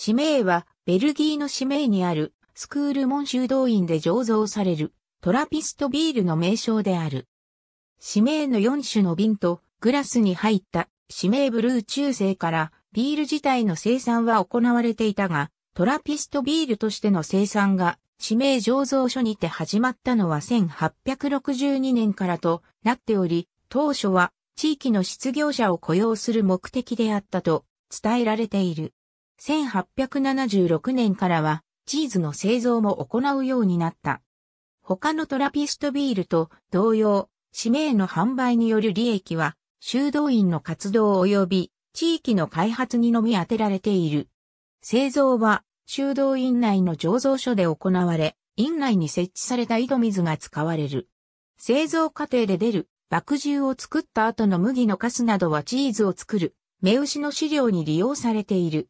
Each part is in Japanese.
市名は、ベルギーの市名にある、スクールモン修道院で醸造される、トラピストビールの名称である。市名の4種の瓶と、グラスに入った、市名ブルー中世から、ビール自体の生産は行われていたが、トラピストビールとしての生産が、市名醸造所にて始まったのは1862年からとなっており、当初は地域の失業者を雇用する目的であったと伝えられている。1876年からはチーズの製造も行うようになった。他のトラピストビールと同様、指名の販売による利益は修道院の活動及び地域の開発にのみ当てられている。製造は修道院内の醸造所で行われ、院内に設置された井戸水が使われる。製造過程で出る麦汁を作った後の麦のカスなどはチーズを作る、目牛の飼料に利用されている。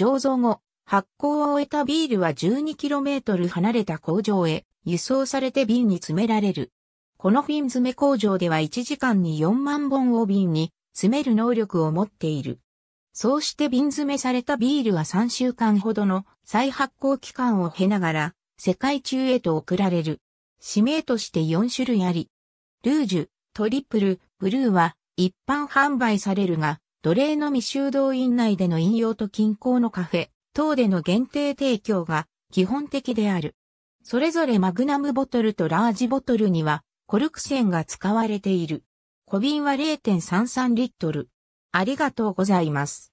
醸造後、発酵を終えたビールは 12km 離れた工場へ輸送されて瓶に詰められる。この瓶詰め工場では1時間に4万本を瓶に詰める能力を持っている。そうして瓶詰めされたビールは3週間ほどの再発酵期間を経ながら世界中へと送られる。使命として4種類あり。ルージュ、トリプル、ブルーは一般販売されるが、奴隷の未修道院内での飲用と近郊のカフェ等での限定提供が基本的である。それぞれマグナムボトルとラージボトルにはコルク栓が使われている。小瓶は0.33リットル。ありがとうございます。